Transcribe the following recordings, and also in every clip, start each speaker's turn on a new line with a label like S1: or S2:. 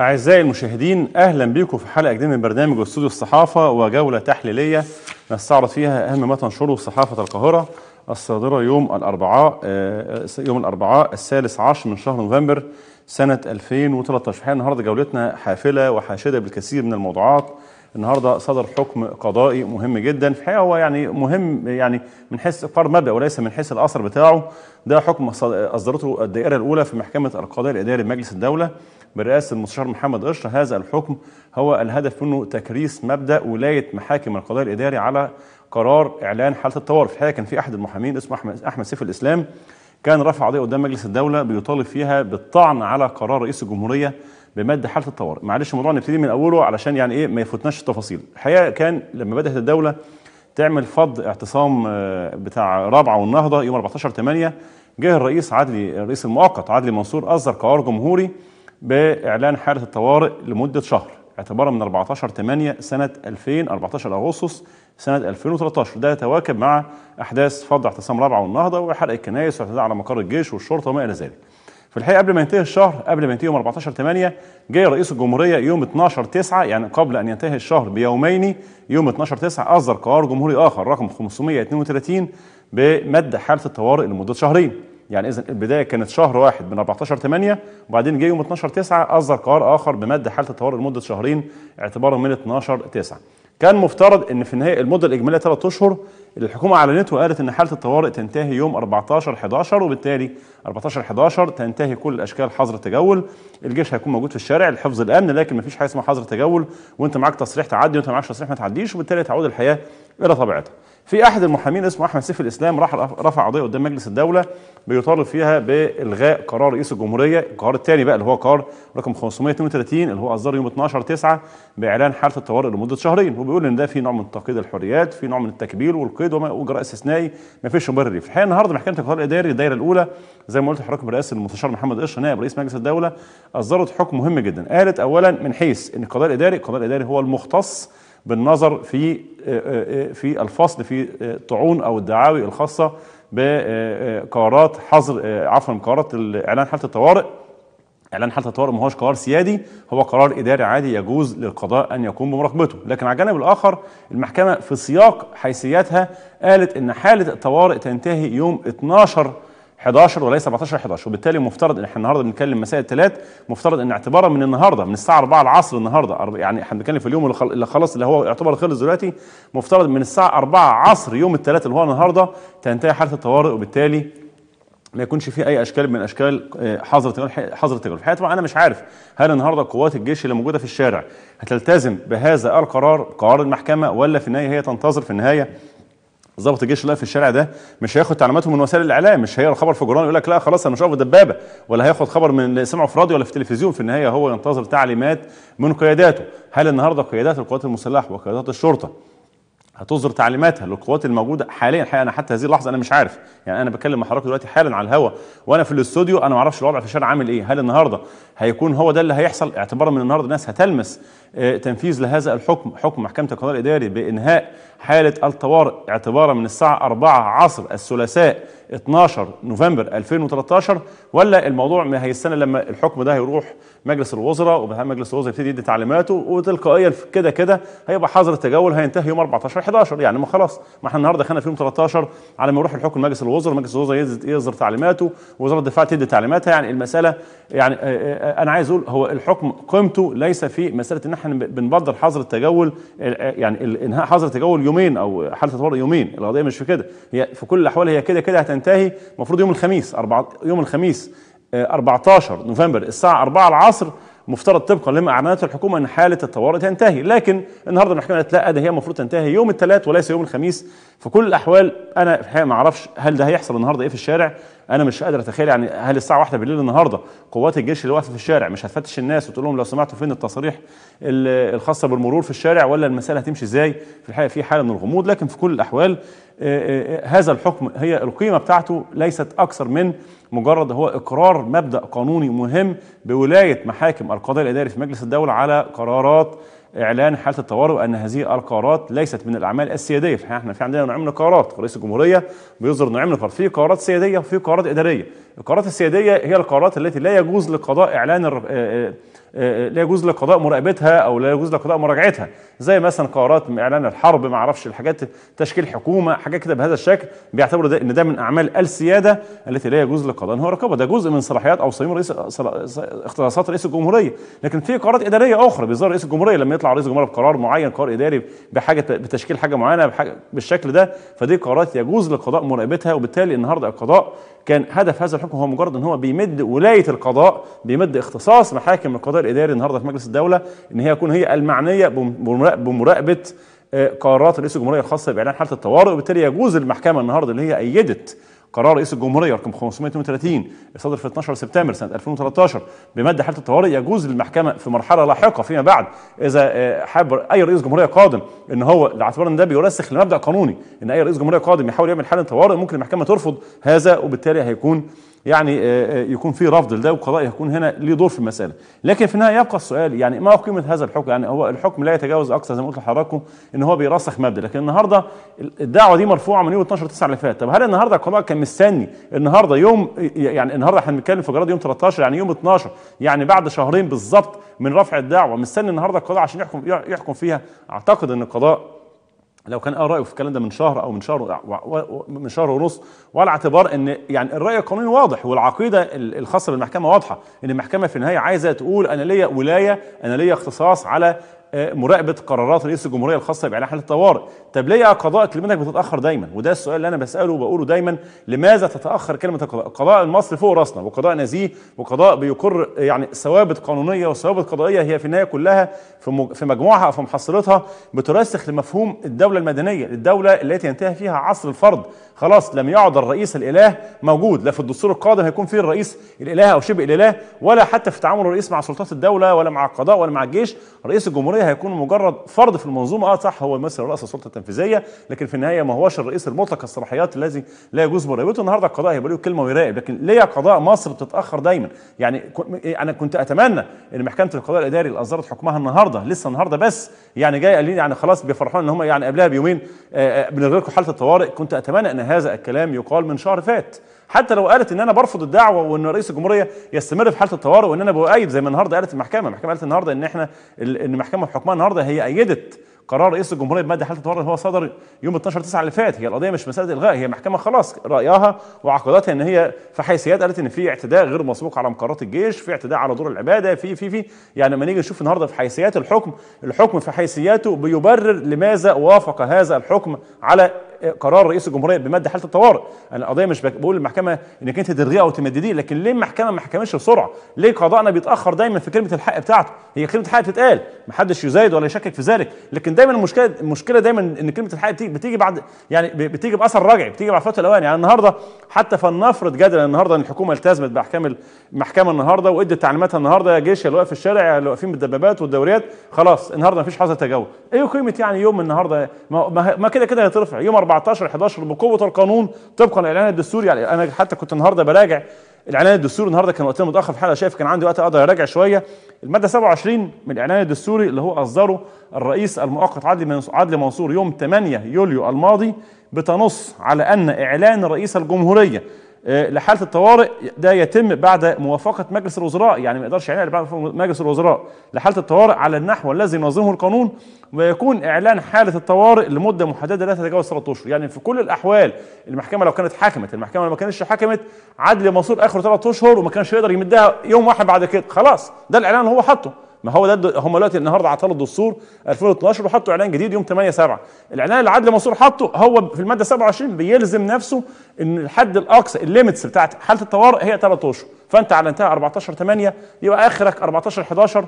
S1: أعزائي المشاهدين أهلا بكم في حلقة جديدة من برنامج استوديو الصحافة وجولة تحليلية نستعرض فيها أهم ما تنشره صحافة القاهرة الصادرة يوم الأربعاء آه، يوم الأربعاء الثالث عشر من شهر نوفمبر سنة 2013 الحقيقة النهاردة جولتنا حافلة وحاشدة بالكثير من الموضوعات النهارده صدر حكم قضائي مهم جدا في الحقيقه هو يعني مهم يعني من حيث قرار مبدا وليس من حيث الاثر بتاعه ده حكم اصدرته الدائره الاولى في محكمه القضاء الاداري بمجلس الدوله برئاسه المستشار محمد قشرة هذا الحكم هو الهدف منه تكريس مبدا ولايه محاكم القضاء الاداري على قرار اعلان حاله الطوارئ في الحقيقه كان في احد المحامين اسمه احمد احمد سيف الاسلام كان رفع قضيه قدام مجلس الدوله بيطالب فيها بالطعن على قرار رئيس الجمهوريه بمد حاله الطوارئ معلش الموضوع نبتدي من اوله علشان يعني ايه ما يفوتناش التفاصيل الحقيقه كان لما بدات الدوله تعمل فض اعتصام آه، بتاع رابعه والنهضه يوم 14 8 جه الرئيس عدلي الرئيس المؤقت عدلي منصور اصدر قرار جمهوري باعلان حاله الطوارئ لمده شهر اعتبارا من 14 8 سنه 2000 14 اغسطس سنه 2013 ده يتواكب مع احداث فض اعتصام رابعه والنهضه وحرق الكنائس واعتداء على مقر الجيش والشرطه وما الى ذلك. في الحقيقه قبل ما ينتهي الشهر قبل ما ينتهي يوم 14 8 جاي رئيس الجمهوريه يوم 12 9 يعني قبل ان ينتهي الشهر بيومين يوم 12 9 اصدر قرار جمهوري اخر رقم 532 بمد حاله الطوارئ لمده شهرين. يعني اذا البدايه كانت شهر واحد من 14 8 وبعدين جه يوم 12 9 اصدر قرار اخر بمد حاله الطوارئ لمده شهرين اعتبارا من 12 9 كان مفترض ان في النهايه المده الاجماليه 3 اشهر اللي الحكومه اعلنته وقالت ان حاله الطوارئ تنتهي يوم 14 11 وبالتالي 14 11 تنتهي كل اشكال حظر التجول الجيش هيكون موجود في الشارع لحفظ الامن لكن مفيش حاجه اسمها حظر تجول وانت معاك تصريح تعدي وانت معاكش تصريح ما تعديش وبالتالي تعود الحياه الى طبيعتها في احد المحامين اسمه احمد سيف الاسلام راح رفع قضيه قدام مجلس الدوله بيطالب فيها بالغاء قرار رئيس الجمهوريه القرار الثاني بقى اللي هو قرار رقم 532 اللي هو اصدر يوم 12 9 باعلان حاله الطوارئ لمده شهرين وبيقول ان ده في نوع من تقييد الحريات في نوع من التكبير والقيد وجراء استثنائي ما فيش مبرر في الحقيقه النهارده محكمه القضاء الاداري الدايره الاولى زي ما قلت حضرتك برئاسه المستشار محمد قشر نائب رئيس مجلس الدوله اصدرت حكم مهم جدا قالت اولا من حيث ان القضاء الاداري القضاء الاداري هو المختص بالنظر في آه، آه، آه، في الفصل في طعون او الدعاوي الخاصه بقرارات حظر عفوا قرارات اعلان حاله الطوارئ اعلان حاله الطوارئ ما هوش قرار سيادي هو قرار اداري عادي يجوز للقضاء ان يقوم بمراقبته لكن على الجانب الاخر المحكمه في سياق حيثياتها قالت ان حاله الطوارئ تنتهي يوم 12 11 وليس 14 11 وبالتالي مفترض ان احنا النهارده بنتكلم مساء الثلاث مفترض ان اعتبارا من النهارده من الساعه 4 العصر النهارده يعني احنا بنتكلم في اليوم اللي خلص اللي هو يعتبر خلص دلوقتي مفترض من الساعه 4 عصر يوم الثلاث اللي هو النهارده تنتهي حاله الطوارئ وبالتالي ما يكونش في اي اشكال من اشكال آه، حظر حظر التجارب حياتي طبعا انا مش عارف هل النهارده قوات الجيش اللي موجوده في الشارع هتلتزم بهذا القرار قرار المحكمه ولا في النهايه هي تنتظر في النهايه ظابط الجيش اللي في الشارع ده مش هياخد تعليماته من وسائل الاعلام مش هيقرا خبر في جران يقول لك لا خلاص انا مش هقف دبابه ولا هياخد خبر من سمعه في راديو ولا في تلفزيون في النهايه هو ينتظر تعليمات من قياداته هل النهارده قيادات القوات المسلحه وقيادات الشرطه هتصدر تعليماتها للقوات الموجوده حاليا الحقيقه انا حتى هذه اللحظه انا مش عارف يعني انا بكلم مع حضرتك دلوقتي حالا على الهوا وانا في الاستوديو انا ما اعرفش الوضع في الشارع عامل ايه هل النهارده هيكون هو ده اللي هيحصل اعتبارا من النهارده الناس هتلمس آه، تنفيذ لهذا الحكم حكم محكمه القضاء الاداري بانهاء حالة الطوارئ اعتبارا من الساعة 4 عصر الثلاثاء 12 نوفمبر 2013 ولا الموضوع ما هي السنة لما الحكم ده هيروح مجلس الوزراء وبهام مجلس الوزراء يبتدي يدي تعليماته وتلقائيا كده كده هيبقى حظر التجول هينتهي يوم 14 11 يعني ما خلاص ما احنا النهارده خلينا في يوم 13 على ما يروح الحكم مجلس الوزراء مجلس الوزراء يصدر تعليماته وزاره الدفاع تدي تعليماتها يعني المساله يعني آه، آه، آه، انا عايز اقول هو الحكم قيمته ليس في مساله ان احنا بنبدر حظر التجول يعني انهاء حظر التجول يومين او حاله طوارئ يومين القضيه مش في كده هي في كل الاحوال هي كده كده هتنتهي المفروض يوم الخميس أربعة يوم الخميس 14 آه، نوفمبر الساعه 4 العصر مفترض طبقا لما اعلنته الحكومه ان حاله الطوارئ تنتهي لكن النهارده المحكمه قالت لا ده هي المفروض تنتهي يوم الثلاث وليس يوم الخميس في كل الاحوال انا الحقيقه ما اعرفش هل ده هيحصل النهارده ايه في الشارع انا مش قادر اتخيل يعني هل الساعه واحدة بالليل النهارده قوات الجيش اللي واقفه في الشارع مش هتفتش الناس وتقول لهم لو سمعتوا فين التصاريح الخاصه بالمرور في الشارع ولا المساله هتمشي ازاي في الحقيقه في حاله من الغموض لكن في كل الاحوال هذا الحكم هي القيمة بتاعته ليست أكثر من مجرد هو إقرار مبدأ قانوني مهم بولاية محاكم القضاء الإداري في مجلس الدولة على قرارات إعلان حالة الطوارئ وأن هذه القرارات ليست من الأعمال السيادية فإحنا في عندنا نوع من القرارات رئيس الجمهورية بيصدر نوع من القرارات في قرارات سيادية وفي قرارات إدارية القرارات السياديه هي القرارات التي لا يجوز لقضاء اعلان الر... آه، آه، آه، لا يجوز لقضاء مراقبتها او لا يجوز لقضاء مراجعتها زي مثلا قرارات اعلان الحرب ما اعرفش الحاجات تشكيل حكومه حاجات كده بهذا الشكل بيعتبروا ده ان ده من اعمال السياده التي لا يجوز هو رقابه ده جزء من صلاحيات او صميم رئيس اختصاصات رئيس الجمهوريه لكن في قرارات اداريه اخرى بيظهر رئيس الجمهوريه لما يطلع رئيس الجمهوريه بقرار معين قرار اداري بحاجه بتشكيل حاجه معينه بحاجة بالشكل ده فدي قرارات يجوز لقضاء مراقبتها وبالتالي النهارده القضاء كان هدف هذا الحكم هو مجرد ان هو بيمد ولايه القضاء بيمد اختصاص محاكم القضاء الاداري النهارده في مجلس الدوله ان هي تكون هي المعنيه بمراقبه آه، قرارات رئيس الجمهوريه الخاصه باعلان حاله الطوارئ وبالتالي يجوز المحكمه النهارده اللي هي ايدت قرار رئيس الجمهوريه رقم 532 صدر في 12 سبتمبر سنه 2013 بماده حاله الطوارئ يجوز للمحكمه في مرحله لاحقه فيما بعد اذا آه، حاب اي رئيس جمهوريه قادم ان هو اعتبارا ان ده بيرسخ لمبدا قانوني ان اي رئيس جمهوريه قادم يحاول يعمل حاله طوارئ ممكن المحكمه ترفض هذا وبالتالي هيكون يعني آه، آه، يكون في رفض لده والقضاء يكون هنا ليه دور في المساله لكن في النهايه يبقى السؤال يعني ما قيمه هذا الحكم يعني هو الحكم لا يتجاوز اقصى زي ما قلت لحضراتكم ان هو بيرسخ مبدا لكن النهارده الدعوه دي مرفوعه من يوم 12 9 اللي فات طب هل النهارده القضاء كان مستني النهارده يوم يعني النهارده احنا بنتكلم في جراد يوم 13 يعني يوم 12 يعني بعد شهرين بالظبط من رفع الدعوه مستني النهارده القضاء عشان يحكم يحكم فيها اعتقد ان القضاء لو كان رايه في الكلام ده من شهر او من شهر من شهر ونص وعلى اعتبار ان يعني الراي القانوني واضح والعقيده الخاصه بالمحكمه واضحه ان المحكمه في النهايه عايزه تقول انا ليا ولايه انا ليا اختصاص على مراقبه قرارات رئيس الجمهوريه الخاصه باعلان حاله الطوارئ طب ليه قضاء كلمتك بتتاخر دايما وده السؤال اللي انا بساله وبقوله دايما لماذا تتاخر كلمه القضاء قضاء المصري فوق راسنا وقضاء نزيه وقضاء بيقر يعني ثوابت قانونيه وثوابت قضائيه هي في النهايه كلها في في مجموعها او في محصلتها بترسخ لمفهوم الدوله المدنيه الدوله التي ينتهي فيها عصر الفرد خلاص لم يعد الرئيس الاله موجود لا في الدستور القادم هيكون فيه الرئيس الاله او شبه الاله ولا حتى في تعامل الرئيس مع سلطات الدوله ولا مع القضاء ولا مع الجيش رئيس الجمهوريه الجمهوريه هيكون مجرد فرض في المنظومه اه صح هو يمثل رئيس السلطه التنفيذيه لكن في النهايه ما هوش الرئيس المطلق الصلاحيات الذي لا يجوز مراقبته النهارده القضاء هيبقى له كلمه ويراقب لكن ليه قضاء مصر بتتاخر دايما يعني انا كنت اتمنى ان محكمه القضاء الاداري اللي اصدرت حكمها النهارده لسه النهارده بس يعني جاي قال لي يعني خلاص بيفرحونا ان هم يعني قبلها بيومين بنغلقوا آه، آه، حاله الطوارئ كنت اتمنى ان هذا الكلام يقال من شهر فات حتى لو قالت ان انا برفض الدعوه وان رئيس الجمهوريه يستمر في حاله الطوارئ وان انا بؤيد زي ما النهارده قالت المحكمه، المحكمه قالت النهارده ان احنا ان المحكمه بحكمها النهارده هي ايدت قرار رئيس الجمهوريه بماده حاله الطوارئ اللي هو صدر يوم 12 9 اللي فات هي القضيه مش مساله الغاء هي محكمه خلاص رايها وعقيدتها ان هي في حيثيات قالت ان في اعتداء غير مسبوق على مقرات الجيش في اعتداء على دور العباده في في في يعني لما نيجي نشوف النهارده في حيثيات الحكم الحكم في حيثياته بيبرر لماذا وافق هذا الحكم على قرار رئيس الجمهوريه بمد حاله الطوارئ انا القضيه مش بقول للمحكمه انك انت تلغيها او تمدديه لكن ليه المحكمه ما حكمتش بسرعه ليه قضائنا بيتاخر دايما في كلمه الحق بتاعته هي كلمه الحق بتتقال ما حدش يزايد ولا يشكك في ذلك لكن دايما المشكله المشكله دايما ان كلمه الحق بتيجي, بتيجي بعد يعني بتيجي باثر رجعي بتيجي بعد فتره الاوان يعني النهارده حتى فلنفرض جدلا النهارده ان الحكومه التزمت باحكام المحكمه النهارده وادت تعليماتها النهارده يا جيش يا اللي واقف في الشارع اللي واقفين بالدبابات والدوريات خلاص النهارده ما فيش حظر تجاوز ايه قيمه يعني يوم النهارده ما, ما كده كده هيترفع يوم 14 11 بقوه القانون طبقا للاعلان الدستوري يعني انا حتى كنت النهارده براجع الاعلان الدستوري النهارده كان وقتنا متاخر في الحلقه شايف كان عندي وقت اقدر اراجع شويه الماده 27 من الاعلان الدستوري اللي هو اصدره الرئيس المؤقت عدلي عدلي منصور يوم 8 يوليو الماضي بتنص على ان اعلان رئيس الجمهوريه آه، لحاله الطوارئ ده يتم بعد موافقه مجلس الوزراء يعني ما يقدرش يعلن بعد مجلس الوزراء لحاله الطوارئ على النحو الذي ينظمه القانون ويكون اعلان حاله الطوارئ لمده محدده لا تتجاوز ثلاث اشهر يعني في كل الاحوال المحكمه لو كانت حكمت المحكمه لو ما كانتش حكمت عدل منصور اخر ثلاث اشهر وما كانش يقدر يمدها يوم واحد بعد كده خلاص ده الاعلان اللي هو حاطه ما هو ده هم دلوقتي النهارده عطلوا الدستور 2012 وحطوا اعلان جديد يوم 8 7 الاعلان اللي عدلي منصور حطه هو في الماده 27 بيلزم نفسه ان الحد الاقصى الليميتس بتاعت حاله الطوارئ هي 3 اشهر فانت اعلنتها 14 8 يبقى اخرك 14 11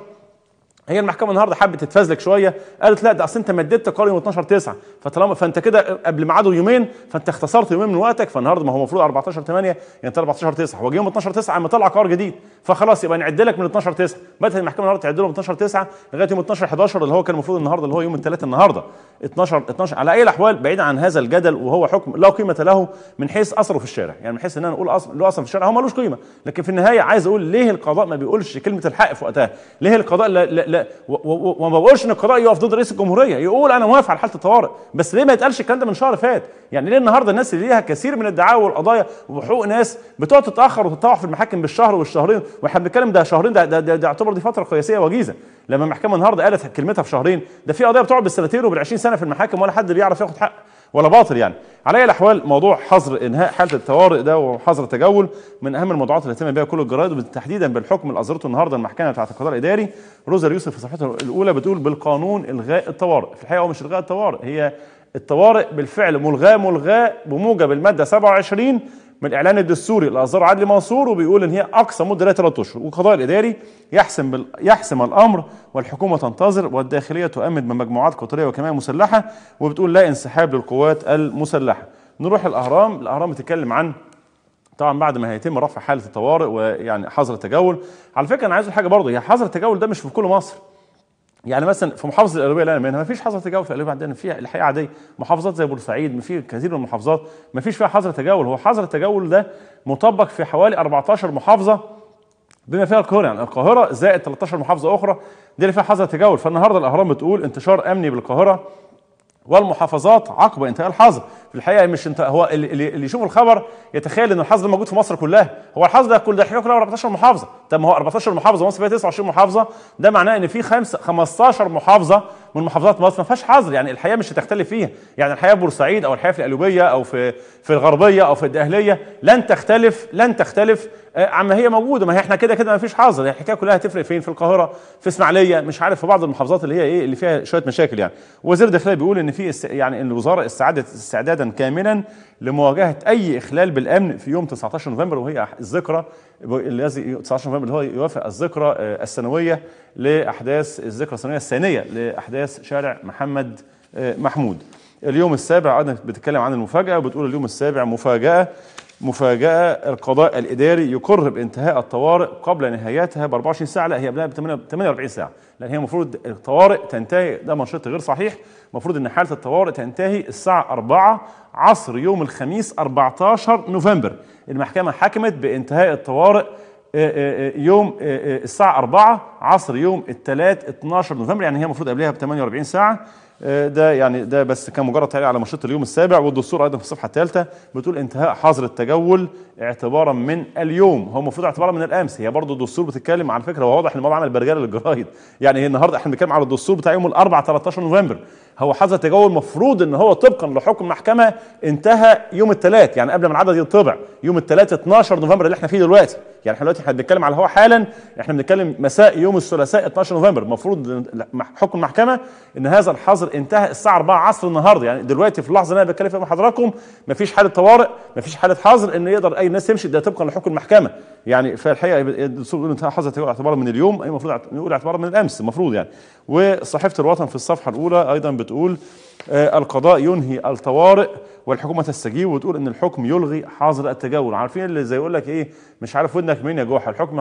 S1: هي المحكمه النهارده حابه تتفزلك شويه قالت لا ده اصل انت مددت قانون 12 9 فطالما فانت كده قبل ميعاده يومين فانت اختصرت يومين من وقتك فالنهارده ما هو المفروض 14 8 يعني 14 9 وجه يوم 12 9 عم طلع قرار جديد فخلاص يبقى نعد لك من 12 9 بدات المحكمه النهارده تعد لهم 12 9 لغايه يوم 12 11 اللي هو كان المفروض النهارده اللي هو يوم الثلاثاء النهارده 12 12 على اي الاحوال بعيد عن هذا الجدل وهو حكم لا قيمه له من حيث اثره في الشارع يعني من حيث ان انا اقول أصل له اصلا في الشارع هو ملوش قيمه لكن في النهايه عايز اقول ليه القضاء ما بيقولش كلمه الحق في وقتها ليه القضاء لا لا وما بقولش ان القضاء يقف ضد رئيس الجمهوريه يقول انا موافق على حاله الطوارئ بس ليه ما يتقالش الكلام ده من شهر فات يعني ليه النهارده الناس اللي ليها كثير من الدعاوى والقضايا وحقوق ناس بتقعد تتاخر وتتطوع في المحاكم بالشهر والشهرين واحنا بنتكلم ده شهرين ده, ده, ده, ده يعتبر دي فتره قياسيه وجيزه لما المحكمه النهارده قالت كلمتها في شهرين ده في قضايا بتقعد بالسنتين وبال20 سنه في المحاكم ولا حد بيعرف ياخد حق ولا باطل يعني على اي الاحوال موضوع حظر انهاء حاله الطوارئ ده وحظر التجول من اهم الموضوعات اللي اهتم بها كل الجرايد وتحديدا بالحكم اللي اصدرته النهارده المحكمه بتاعه القضاء الاداري روزا يوسف في صفحتها الاولى بتقول بالقانون الغاء الطوارئ في الحقيقه هو مش الغاء الطوارئ هي الطوارئ بالفعل ملغاه ملغاه بموجب الماده 27 من الاعلان الدستوري لاصدار عدلي منصور وبيقول ان هي اقصى مده ثلاث اشهر والقضاء الاداري يحسم بال... يحسم الامر والحكومه تنتظر والداخليه تؤمن بمجموعات قطريه وكمان مسلحه وبتقول لا انسحاب للقوات المسلحه نروح الاهرام الاهرام بتتكلم عن طبعا بعد ما هيتم رفع حاله الطوارئ ويعني حظر التجول على فكره انا عايز حاجه برضه هي حظر التجول ده مش في كل مصر يعني مثلا في محافظه الاربيه اللي انا منها ما فيش حظر تجول في الاربيه عندنا فيها الحقيقه عاديه محافظات زي بورسعيد في كثير من المحافظات ما فيش فيها حظر تجول هو حظر التجول ده مطبق في حوالي 14 محافظه بما فيها القاهره يعني القاهره زائد 13 محافظه اخرى دي اللي فيها حظر تجول فالنهارده الاهرام بتقول انتشار امني بالقاهره والمحافظات عقب انتهاء الحظر في الحقيقه مش انت هو اللي, اللي يشوف الخبر يتخيل ان الحظر موجود في مصر كلها هو الحظر ده كل ده كلها 14 محافظه طب ما هو 14 محافظه مصر فيها 29 محافظه ده معناه ان في 15 محافظه من محافظات مصر ما فيهاش حظر يعني الحياه مش هتختلف فيها يعني الحياه في بورسعيد او الحياه في الالوبيه او في في الغربيه او في الدقهليه لن تختلف لن تختلف آه، عم هي موجوده ما هي احنا كده كده ما فيش حظر الحكايه كلها هتفرق فين في القاهره في اسماعيليه مش عارف في بعض المحافظات اللي هي ايه اللي فيها شويه مشاكل يعني وزير الداخليه بيقول ان في يعني ان الوزاره استعدت استعدادا كاملا لمواجهه اي اخلال بالامن في يوم 19 نوفمبر وهي الذكرى الذي 19 نوفمبر اللي هو يوافق الذكرى آه، السنويه لاحداث الذكرى السنويه الثانيه لاحداث شارع محمد آه، محمود اليوم السابع قعدنا بتتكلم عن المفاجاه وبتقول اليوم السابع مفاجاه مفاجأة القضاء الإداري يقر بانتهاء الطوارئ قبل نهايتها ب 24 ساعة لا هي قبلها ب 48 ساعة لأن هي المفروض الطوارئ تنتهي ده منشط غير صحيح المفروض إن حالة الطوارئ تنتهي الساعة 4 عصر يوم الخميس 14 نوفمبر المحكمة حكمت بانتهاء الطوارئ آه، آه، آه، يوم الساعة 4 عصر يوم الثلاث 12 نوفمبر يعني هي المفروض قبلها ب 48 ساعة آه، ده يعني ده بس كان مجرد تعليق على مشروط اليوم السابع والدستور ايضا في الصفحه الثالثه بتقول انتهاء حظر التجول اعتبارا من اليوم هو المفروض اعتبارا من الامس هي برضه الدستور بتتكلم على فكره هو واضح ان الموضوع عمل برجاله للجرايد يعني هي إيه؟ النهارده احنا بنتكلم على الدستور بتاع يوم الاربعاء 13 نوفمبر هو حظر التجول المفروض ان هو طبقا لحكم محكمه انتهى يوم الثلاث يعني قبل ما العدد يطبع يوم الثلاث 12 نوفمبر اللي احنا فيه دلوقتي يعني احنا دلوقتي احنا بنتكلم على هو حالا احنا بنتكلم مساء يوم الثلاثاء 12 نوفمبر المفروض حكم المحكمه ان هذا الحظر انتهى الساعه 4 عصر النهارده يعني دلوقتي في اللحظه اللي انا بتكلم فيها مع حضراتكم مفيش حاله طوارئ مفيش حاله حظر ان يقدر اي ناس تمشي ده طبقا لحكم المحكمه يعني فالحقيقه الدستور بيقول انتهى حظر اعتبارا من اليوم اي المفروض نقول اعتبارا من الامس المفروض يعني وصحيفه الوطن في الصفحه الاولى ايضا بتقول آه القضاء ينهي الطوارئ والحكومه تستجيب وتقول ان الحكم يلغي حظر التجول عارفين اللي زي يقول لك ايه مش عارف ودنك مين يا جوحه الحكم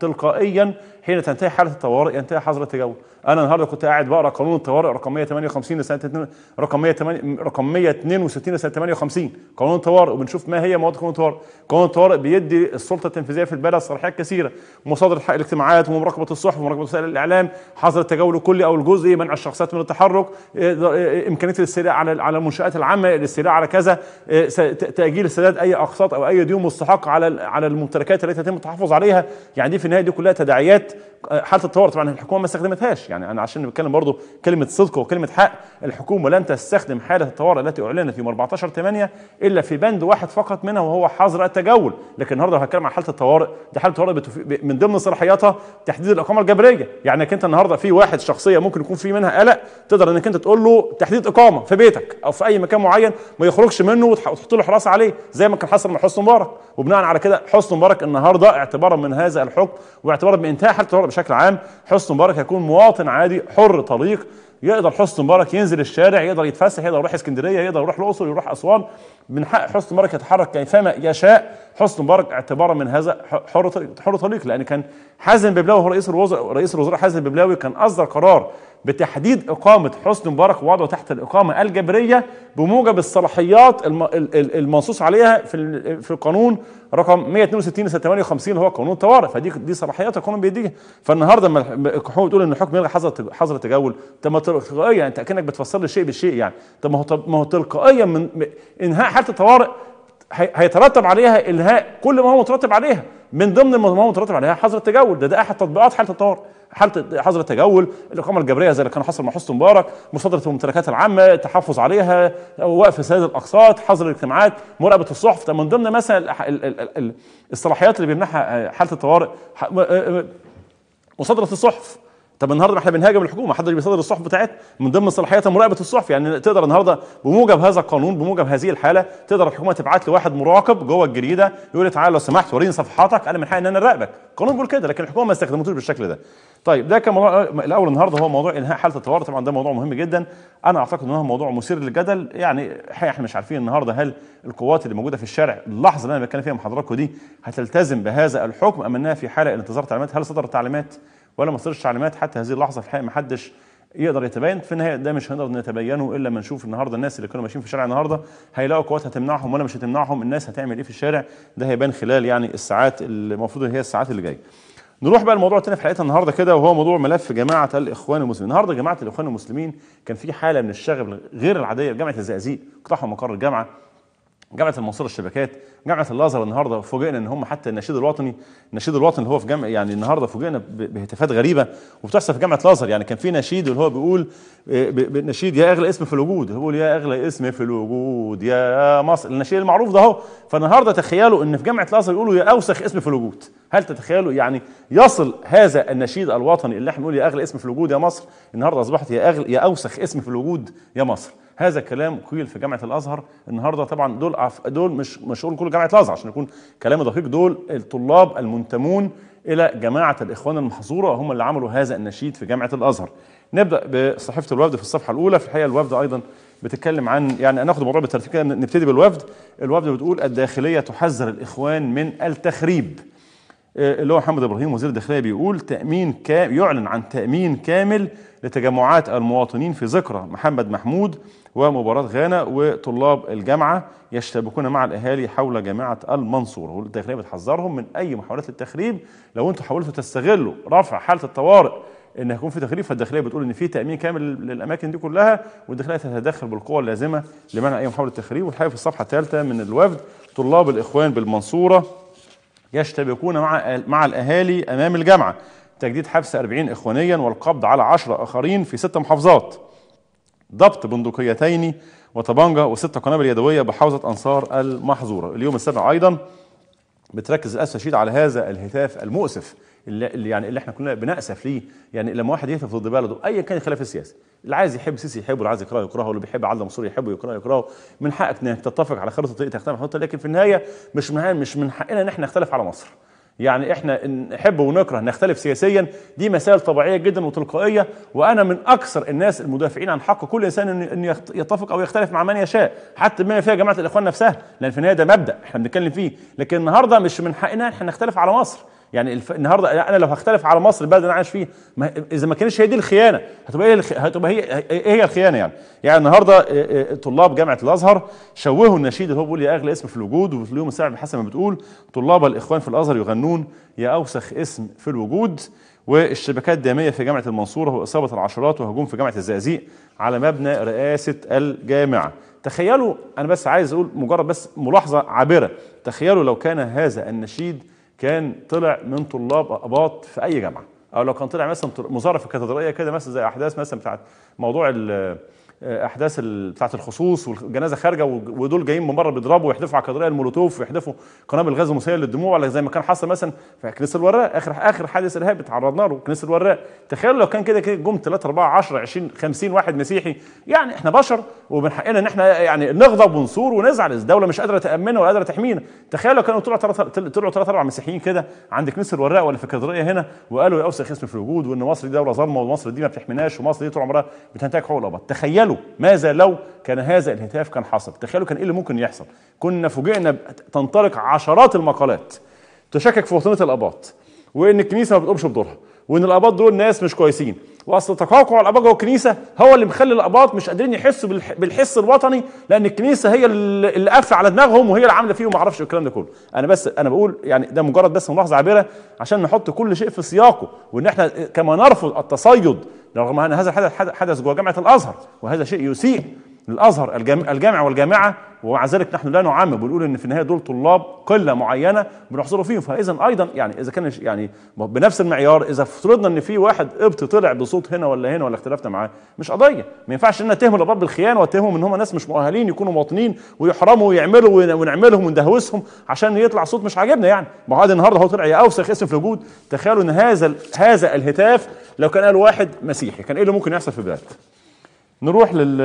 S1: تلقائيا حين تنتهي حاله الطوارئ ينتهي حظر التجول انا النهارده كنت قاعد بقرا قانون الطوارئ رقم 158 لسنه رقم 108 رقم 162 لسنه 58 قانون الطوارئ وبنشوف ما هي مواد قانون الطوارئ قانون الطوارئ بيدي السلطه التنفيذيه في البلد صلاحيات كثيره مصادره حق الاجتماعات ومراقبه الصحف ومراقبه وسائل الاعلام حظر التجول الكلي او الجزئي منع الشخصيات من التحرك إيه، إيه، امكانيه الاستيلاء على على المنشات العامه الاستيلاء كذا على كذا آه، تاجيل سداد اي اقساط او اي ديون مستحقه على على الممتلكات التي يتم التحفظ عليها يعني دي في النهايه دي كلها تداعيات آه، حاله الطوارئ طبعا الحكومه ما استخدمتهاش يعني انا عشان نتكلم برضو كلمه صدق وكلمه حق الحكومه لن تستخدم حاله الطوارئ التي اعلنت يوم 14 8 الا في بند واحد فقط منها وهو حظر التجول لكن النهارده لو هتكلم عن حاله الطوارئ دي حاله الطوارئ من ضمن صلاحياتها تحديد الاقامه الجبريه يعني انك انت النهارده في واحد شخصيه ممكن يكون في منها قلق تقدر انك انت تقول له تحديد اقامه في بيتك او في اي مكان معين ما يخرجش منه وتحط له حراسه عليه زي ما كان حصل مع حسن مبارك وبناء على كده حسن مبارك النهارده اعتبارا من هذا الحكم واعتبارا بانتهاء حاله الحريه بشكل عام حسن مبارك هيكون مواطن عادي حر طليق يقدر حسن مبارك ينزل الشارع يقدر يتفسح يقدر يروح اسكندريه يقدر يروح الاقصر يروح اسوان من حق حسن مبارك يتحرك كيفما يشاء حسن مبارك اعتبارا من هذا حر حر طليق لان كان حازم ببلاوي هو رئيس الوزراء رئيس الوزراء حازم ببلاوي كان اصدر قرار بتحديد إقامة حسن مبارك ووضعه تحت الإقامة الجبرية بموجب الصلاحيات المنصوص عليها في في القانون رقم 162 58 اللي هو قانون الطوارئ فدي دي صلاحيات القانون بيديها فالنهارده لما الحكومه بتقول ان الحكم يلغي حظر حظر تجول طب ما تلقائيا يعني انت اكنك بتفسر لي شيء بالشيء يعني طب ما هو ما هو تلقائيا من انهاء حاله الطوارئ هيترتب عليها الهاء كل ما هو مترتب عليها من ضمن المضمون المترتب عليها حظر التجول ده ده احد تطبيقات حاله الطوارئ حاله حظر التجول الاقامه الجبريه زي اللي كان حصل مع حسني مبارك مصادره الممتلكات العامه التحفظ عليها وقف سداد الاقساط حظر الاجتماعات مراقبه الصحف ده من ضمن مثلا الصلاحيات اللي بيمنحها حاله الطوارئ مصادره الصحف طب النهارده ما احنا بنهاجم الحكومه حد بيصدر الصحف بتاعت من ضمن صلاحياتها مراقبه الصحف يعني تقدر النهارده بموجب هذا القانون بموجب هذه الحاله تقدر الحكومه تبعت لواحد مراقب جوه الجريده يقول لي تعالى لو سمحت وريني صفحاتك انا من حقي ان انا اراقبك القانون بيقول كده لكن الحكومه ما استخدمتوش بالشكل ده طيب ده كان موضوع الاول النهارده هو موضوع انهاء حاله الطوارئ طبعا ده موضوع مهم جدا انا اعتقد ان هو موضوع مثير للجدل يعني احنا مش عارفين النهارده هل القوات اللي موجوده في الشارع اللحظه اللي انا بتكلم فيها مع حضراتكم دي هتلتزم بهذا الحكم ام انها في حاله انتظار تعليمات هل صدرت تعليمات ولا مصدرش تعليمات حتى هذه اللحظه في الحقيقه ما حدش يقدر يتبين في النهايه ده مش هنقدر نتبينه الا لما نشوف النهارده الناس اللي كانوا ماشيين في الشارع النهارده هيلاقوا قوات هتمنعهم ولا مش هتمنعهم الناس هتعمل ايه في الشارع ده هيبان خلال يعني الساعات المفروض هي الساعات اللي جايه نروح بقى الموضوع الثاني في حلقتنا النهارده كده وهو موضوع ملف جماعه الاخوان المسلمين النهارده جماعه الاخوان المسلمين كان في حاله من الشغب غير العاديه في جامعه الزقازيق اقتحموا مقر الجامعه جامعه المنصوره الشبكات جامعه الازهر النهارده فوجئنا ان هم حتى النشيد الوطني النشيد الوطني اللي هو في جامعه يعني النهارده فوجئنا بهتافات غريبه وبتحصل في جامعه الازهر يعني كان في نشيد اللي هو بيقول آه، نشيد يا اغلى اسم في الوجود هو بيقول يا اغلى اسم في الوجود يا مصر النشيد المعروف ده اهو فالنهارده تخيلوا ان في جامعه الازهر يقولوا يا اوسخ اسم في الوجود هل تتخيلوا يعني يصل هذا النشيد الوطني اللي احنا بنقول يا اغلى اسم في الوجود يا مصر النهارده اصبحت يا اغلى يا اوسخ اسم في الوجود يا مصر هذا كلام قيل في جامعه الازهر النهارده طبعا دول عف... دول مش مش كل جامعه الازهر عشان يكون كلامي دقيق دول الطلاب المنتمون الى جماعه الاخوان المحظوره هم اللي عملوا هذا النشيد في جامعه الازهر. نبدا بصحيفه الوفد في الصفحه الاولى في الحقيقه الوفد ايضا بتتكلم عن يعني ناخد الموضوع بالترتيب كده نبتدي بالوفد، الوفد بتقول الداخليه تحذر الاخوان من التخريب. آه، اللي هو محمد ابراهيم وزير الداخليه بيقول تامين كامل يعلن عن تامين كامل لتجمعات المواطنين في ذكرى محمد محمود ومباراه غانا وطلاب الجامعه يشتبكون مع الاهالي حول جامعه المنصوره والداخليه بتحذرهم من اي محاولات للتخريب لو انتم حاولتوا تستغلوا رفع حاله الطوارئ ان هيكون في تخريب فالداخليه بتقول ان في تامين كامل للاماكن دي كلها والداخليه تتدخل بالقوه اللازمه لمنع اي محاوله تخريب والحقيقه في الصفحه الثالثه من الوفد طلاب الاخوان بالمنصوره يشتبكون مع مع الاهالي امام الجامعه تجديد حبس 40 اخوانيا والقبض على 10 اخرين في ست محافظات ضبط بندقيتين وطبنجه وست قنابل يدويه بحوزه انصار المحظوره اليوم السابع ايضا بتركز الشديد على هذا الهتاف المؤسف اللي يعني اللي احنا كنا بنأسف ليه يعني لما واحد يهتف ضد بلده ايا كان الخلاف السياسي اللي عايز يحب سيسي يحبه اللي عايز يكرهه يكرهه واللي بيحب علي منصور يحبه يكرهه يكرهه من حقك انك تتفق على خريطه الطريق تختلف خطه لكن في النهايه مش من مش من حقنا ان احنا نختلف على مصر يعني احنا نحب ونكره نختلف سياسيا دي مسائل طبيعيه جدا وتلقائيه وانا من اكثر الناس المدافعين عن حق كل انسان ان يتفق او يختلف مع من يشاء حتى بما فيها جماعه الاخوان نفسها لان في النهايه ده مبدا احنا بنتكلم فيه لكن النهارده مش من حقنا احنا نختلف على مصر يعني الف... النهارده يعني انا لو هختلف على مصر البلد اللي انا عايش فيه ما... اذا ما كانتش هي دي الخيانه هتبقى ايه الخ... هتبقى هي ايه هي الخيانه يعني يعني النهارده طلاب جامعه الازهر شوهوا النشيد اللي هو بيقول يا اغلى اسم في الوجود وفي اليوم الساعه بحسب ما بتقول طلاب الاخوان في الازهر يغنون يا اوسخ اسم في الوجود والشبكات الداميه في جامعه المنصوره واصابه العشرات وهجوم في جامعه الزقازيق على مبنى رئاسه الجامعه تخيلوا انا بس عايز اقول مجرد بس ملاحظه عابره تخيلوا لو كان هذا النشيد كان طلع من طلاب أباط في أي جامعة أو لو كان طلع مثلا مظاهرة في الكاتدرائية كده مثلا زي أحداث مثلا بتاعت موضوع احداث بتاعه الخصوص والجنازه خارجه ودول جايين من بره بيضربوا ويحدفوا على كدريه المولوتوف ويحدفوا قنابل غاز مسيل للدموع ولا زي ما كان حصل مثلا في كنيسه الوراق اخر اخر حادث ارهابي تعرضنا له كنيسه الوراق تخيلوا لو كان كده كده جم 3 4 10 20 50 واحد مسيحي يعني احنا بشر ومن حقنا ان احنا يعني نغضب ونثور ونزعل الدوله مش قادره تامننا ولا قادره تحمينا تخيل لو كانوا طلعوا طلعوا 3 4 مسيحيين كده عند كنيسه الوراق ولا في كدريه هنا وقالوا يا اوسخ اسم في الوجود وان مصر دي دوله ظالمه ومصر دي ما بتحميناش ومصر دي طول عمرها بتنتهك حقوق الابط تخيلوا ماذا لو كان هذا الهتاف كان حصل تخيلوا كان ايه اللي ممكن يحصل كنا فوجئنا تنطلق عشرات المقالات تشكك في وطنيه الاباط وان الكنيسه ما بتقومش بدورها وان الاباط دول ناس مش كويسين واصل تقاقع الاباط جوه الكنيسه هو اللي مخلي الاباط مش قادرين يحسوا بالحس الوطني لان الكنيسه هي اللي قافله على دماغهم وهي اللي عامله فيهم ما اعرفش الكلام ده كله انا بس انا بقول يعني ده مجرد بس ملاحظه عابره عشان نحط كل شيء في سياقه وان احنا كما نرفض التصيد رغم أن هذا الحدث حدث جوه جامعة الأزهر وهذا شيء يسيء للازهر الازهر الجامع والجامعه ومع ذلك نحن لا نعمم بنقول ان في النهايه دول طلاب قله معينه بنحصره فيهم فاذا ايضا يعني اذا كان يعني بنفس المعيار اذا افترضنا ان في واحد قبط طلع بصوت هنا ولا هنا ولا اختلفنا معاه مش قضيه ما ينفعش ان اتهم الاباء بالخيانه واتهمهم ان هم ناس مش مؤهلين يكونوا مواطنين ويحرموا ويعملوا ونعملهم وندهوسهم عشان يطلع صوت مش عاجبنا يعني ما هو النهارده هو طلع يا اوسخ اسم في الوجود تخيلوا ان هذا هذا الهتاف لو كان قال واحد مسيحي كان ايه اللي ممكن يحصل في بلاد نروح لل...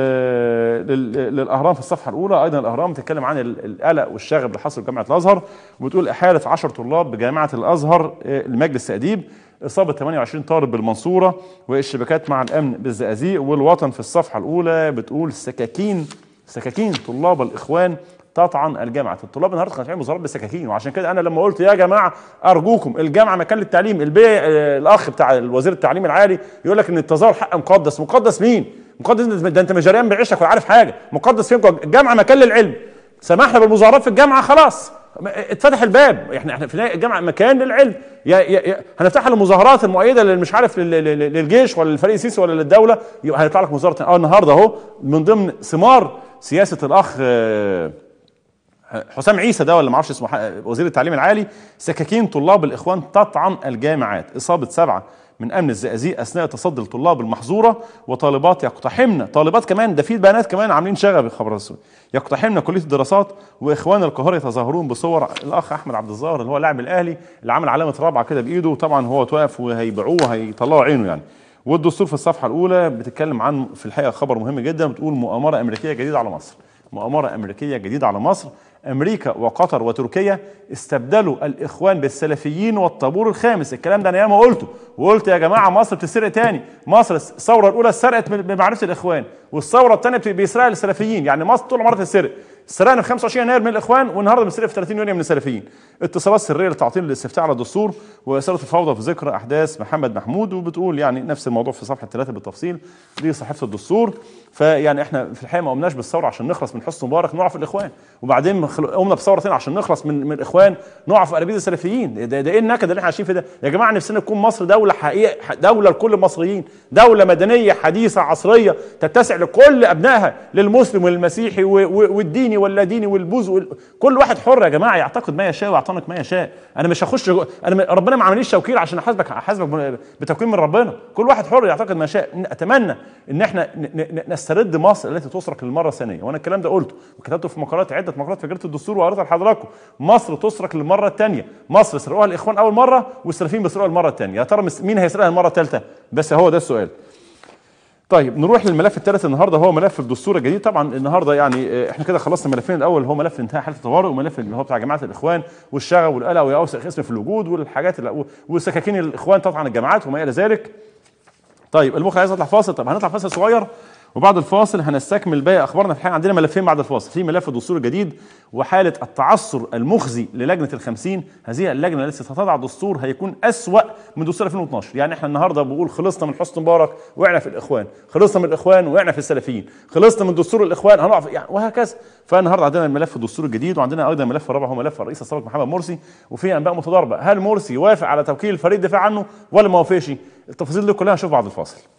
S1: لل... للاهرام في الصفحه الاولى ايضا الاهرام بتتكلم عن القلق والشغب اللي حصل في جامعه الازهر وبتقول احاله 10 طلاب بجامعه الازهر آه، لمجلس تاديب اصابه 28 طالب بالمنصوره والشبكات مع الامن بالزقازيق والوطن في الصفحه الاولى بتقول سكاكين سكاكين طلاب الاخوان تطعن الجامعه الطلاب النهارده كانوا في مظاهرات بسكاكين وعشان كده انا لما قلت يا جماعه ارجوكم الجامعه مكان للتعليم البي... آه، الاخ بتاع وزير التعليم العالي يقول لك ان التظاهر حق مقدس مقدس مين مقدس ده انت مش جريان بعيشك ولا عارف حاجه مقدس فينكم الجامعه مكان للعلم سمحنا بالمظاهرات في الجامعه خلاص اتفتح الباب احنا احنا في الجامعه مكان للعلم يا يا يا هنفتح المظاهرات المؤيده اللي مش عارف للجيش ولا للفريق السيسي ولا للدوله يبقى هيطلع لك مظاهره اه النهارده اهو من ضمن ثمار سياسه الاخ آه، حسام عيسى ده ولا معرفش اسمه وزير التعليم العالي سكاكين طلاب الاخوان تطعن الجامعات اصابه سبعه من امن الزقازيق اثناء تصدي الطلاب المحظوره وطالبات يقتحمن طالبات كمان ده في بنات كمان عاملين شغب الخبر السود يقتحمن كليه الدراسات واخوان القاهره يتظاهرون بصور الاخ احمد عبد الظاهر اللي هو لاعب الاهلي اللي عامل علامه رابعه كده بايده طبعا هو توقف وهيبيعوه وهيطلعوا عينه يعني والدستور في الصفحه الاولى بتتكلم عن في الحقيقه خبر مهم جدا بتقول مؤامره امريكيه جديده على مصر مؤامره امريكيه جديده على مصر امريكا وقطر وتركيا استبدلوا الاخوان بالسلفيين والطابور الخامس الكلام ده انا ياما قلته وقلت يا جماعه مصر بتسرق تاني مصر الثوره الاولى سرقت بمعرفه الاخوان والثوره الثانيه بيسرقها السلفيين يعني مصر طول عمرها تسرق سرقنا في 25 يناير من الاخوان والنهارده بنسرق في 30 يونيو من السلفيين اتصالات سريه لتعطيل الاستفتاء على الدستور واثاره الفوضى في ذكرى احداث محمد محمود وبتقول يعني نفس الموضوع في صفحه 3 بالتفصيل دي صحيفه الدستور فيعني احنا في الحقيقه ما قمناش بالثوره عشان نخلص من حسن مبارك نقع في الاخوان وبعدين خل... قمنا بثوره تانية عشان نخلص من من الاخوان نقع في ارابيز السلفيين ده, ده ايه النكد اللي احنا عايشين فيه ده يا جماعه نفسنا تكون مصر دوله حقيقيه دوله لكل المصريين دوله مدنيه حديثه عصريه تتسع لكل ابنائها للمسلم والمسيحي و... و... والديني واللاديني والبوذ وال... كل واحد حر يا جماعه يعتقد ما يشاء ويعتنق ما يشاء انا مش هخش انا ربنا ما عمليش توكيل عشان احاسبك احاسبك بتوكيل من ربنا كل واحد حر يعتقد ما يشاء اتمنى ان احنا ن... ن... نسترد مصر التي تسرق للمره الثانيه وانا الكلام ده قلته وكتبته في مقالات عده مقالات في جريده الدستور وقريتها لحضراتكم مصر تسرق للمره الثانيه مصر سرقوها الاخوان اول مره والسلفيين بيسرقوها المره الثانيه يا ترى مين هيسرقها المره الثالثه بس هو ده السؤال طيب نروح للملف الثالث النهارده هو ملف الدستور الجديد طبعا النهارده يعني آه، احنا كده خلصنا ملفين الاول هو ملف انتهاء حاله الطوارئ وملف اللي هو بتاع جماعه الاخوان والشغب والقلق ويا اوسخ اسم في الوجود والحاجات وسكاكين الاخوان تطعن الجامعات وما الى ذلك طيب المخ عايز اطلع فاصل طب هنطلع فاصل صغير وبعد الفاصل هنستكمل باقي اخبارنا في الحقيقه عندنا ملفين بعد الفاصل في ملف الدستور الجديد وحاله التعثر المخزي للجنه ال50 هذه اللجنه التي ستضع دستور هيكون اسوا من دستور 2012 يعني احنا النهارده بنقول خلصنا من حسن مبارك وقعنا في الاخوان خلصنا من الاخوان وقعنا في السلفيين خلصنا من دستور الاخوان هنقع يعني وهكذا فالنهارده عندنا الملف الدستور الجديد وعندنا ايضا ملف الرابع هو ملف الرئيس السابق محمد مرسي وفي انباء متضاربه هل مرسي وافق على توكيل الفريق الدفاع عنه ولا ما وافقش التفاصيل دي كلها هنشوفها بعد الفاصل